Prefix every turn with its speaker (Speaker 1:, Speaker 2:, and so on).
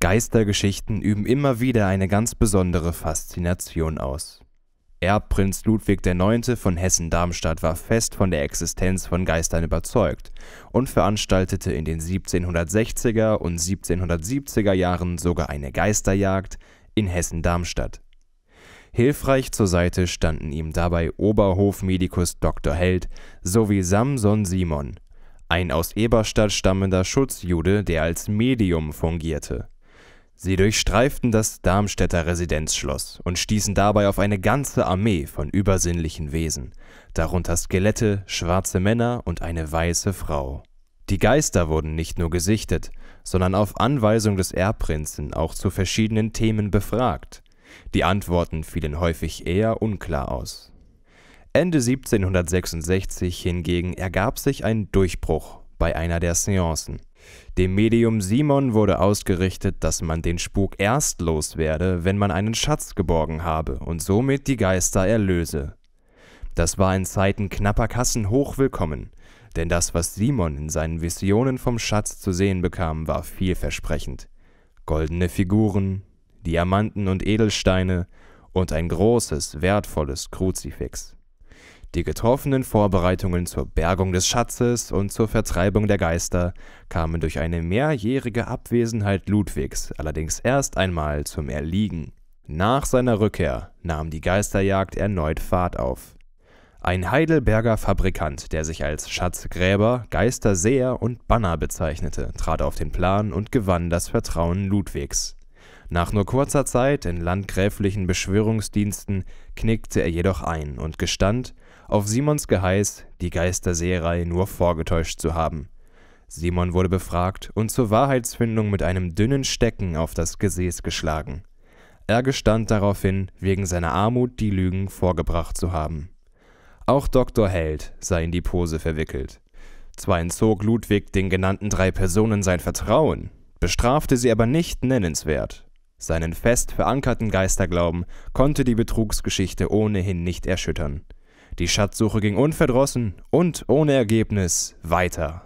Speaker 1: Geistergeschichten üben immer wieder eine ganz besondere Faszination aus. Erbprinz Ludwig IX. von Hessen-Darmstadt war fest von der Existenz von Geistern überzeugt und veranstaltete in den 1760er und 1770er Jahren sogar eine Geisterjagd in Hessen-Darmstadt. Hilfreich zur Seite standen ihm dabei Oberhofmedikus Dr. Held sowie Samson Simon, ein aus Eberstadt stammender Schutzjude, der als Medium fungierte. Sie durchstreiften das Darmstädter Residenzschloss und stießen dabei auf eine ganze Armee von übersinnlichen Wesen, darunter Skelette, schwarze Männer und eine weiße Frau. Die Geister wurden nicht nur gesichtet, sondern auf Anweisung des Erbprinzen auch zu verschiedenen Themen befragt. Die Antworten fielen häufig eher unklar aus. Ende 1766 hingegen ergab sich ein Durchbruch bei einer der Seancen. Dem Medium Simon wurde ausgerichtet, dass man den Spuk erst loswerde, wenn man einen Schatz geborgen habe und somit die Geister erlöse. Das war in Zeiten knapper Kassen hochwillkommen, denn das, was Simon in seinen Visionen vom Schatz zu sehen bekam, war vielversprechend. Goldene Figuren, Diamanten und Edelsteine und ein großes, wertvolles Kruzifix. Die getroffenen Vorbereitungen zur Bergung des Schatzes und zur Vertreibung der Geister kamen durch eine mehrjährige Abwesenheit Ludwigs allerdings erst einmal zum Erliegen. Nach seiner Rückkehr nahm die Geisterjagd erneut Fahrt auf. Ein Heidelberger Fabrikant, der sich als Schatzgräber, Geisterseher und Banner bezeichnete, trat auf den Plan und gewann das Vertrauen Ludwigs. Nach nur kurzer Zeit in landgräflichen Beschwörungsdiensten knickte er jedoch ein und gestand, auf Simons Geheiß die Geisterseherei nur vorgetäuscht zu haben. Simon wurde befragt und zur Wahrheitsfindung mit einem dünnen Stecken auf das Gesäß geschlagen. Er gestand daraufhin, wegen seiner Armut die Lügen vorgebracht zu haben. Auch Dr. Held sei in die Pose verwickelt. Zwar entzog Ludwig den genannten drei Personen sein Vertrauen, bestrafte sie aber nicht nennenswert seinen fest verankerten Geisterglauben konnte die Betrugsgeschichte ohnehin nicht erschüttern. Die Schatzsuche ging unverdrossen und ohne Ergebnis weiter.